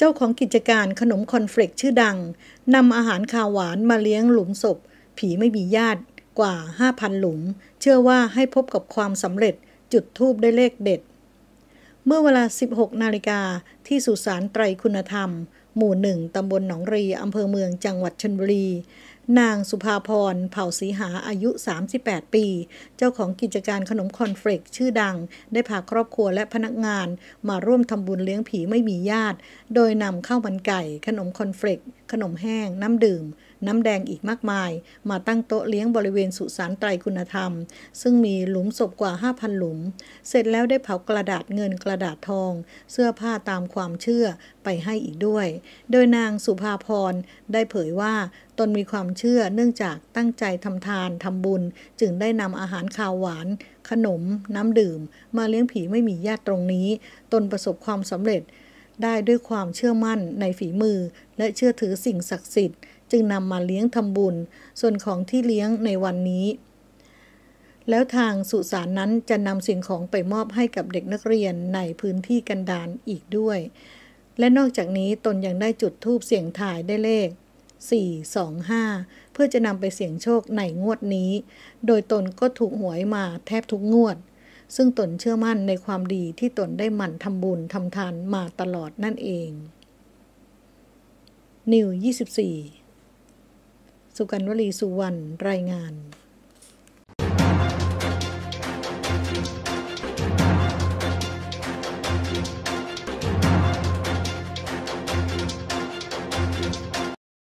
เจ้าของกิจการขนมคอนเฟลกชื่อดัง นำอาหารขาวหวานมาเลี้ยงหลุมศพผีไม่มีญาติกว่า 5,000 หลุม เชื่อว่าให้พบกับความสำเร็จจุดทูบได้เลขเด็ด เมื่อเวลา 16 นาฬิกาที่สุสานไตรคุณธรรม หมู่หนึ่งตำบลหนองรีอำเภอเมืองจังหวัดชนบุรีนางสุภาพรเผ่าศรีหาอายุ 38 ปี เจ้าของกิจการขนมคอนเฟลกชื่อดัง ได้พาครอบครัวและพนักงานมาร่วมทำบุญเลี้ยงผีไม่มีญาติ โดยนำข้าวมันไก่ ขนมคอนเฟลกขนมแห้งน้ำดื่มน้ำแดงอีกมากมาย มาตั้งโต๊ะเลี้ยงบริเวณสุสานไตรคุณธรรม ซึ่งมีหลุมศพกว่า 5,000 หลุม เสร็จแล้วได้เผากระดาษเงินกระดาษทอง เสื้อผ้าตามความเชื่อไปให้อีกด้วย โดยนางสุภาพรได้เผยว่าตนมีความเชื่อเนื่องจากตั้งใจทำทาน ทำบุญจึงได้นำอาหารคาวหวาน ขนม น้ำดื่ม มาเลี้ยงผีไม่มีญาติตรงนี้ ตนประสบความสำเร็จ ได้ด้วยความเชื่อมั่นในฝีมือ และเชื่อถือสิ่งศักดิ์สิทธิ์จึงนำมาเลี้ยงทำบุญ ส่วนของที่เลี้ยงในวันนี้ แล้วทางสุสานนั้นจะนำสิ่งของไปมอบให้กับเด็กนักเรียน ในพื้นที่กันดานอีกด้วย และนอกจากนี้ตนยังได้จุดทูบเสียงถ่ายได้เลข 4 2 5 เพื่อจะนำไปเสี่ยงโชคในงวดนี้ โดยตนก็ถูกหวยมาแทบทุกงวด ซึ่งตนเชื่อมั่นในความดีที่ตนได้หมั่นทำบุญทำทานมาตลอดนั่นเองนิว24สุกันวลีสุวรรณ รายงาน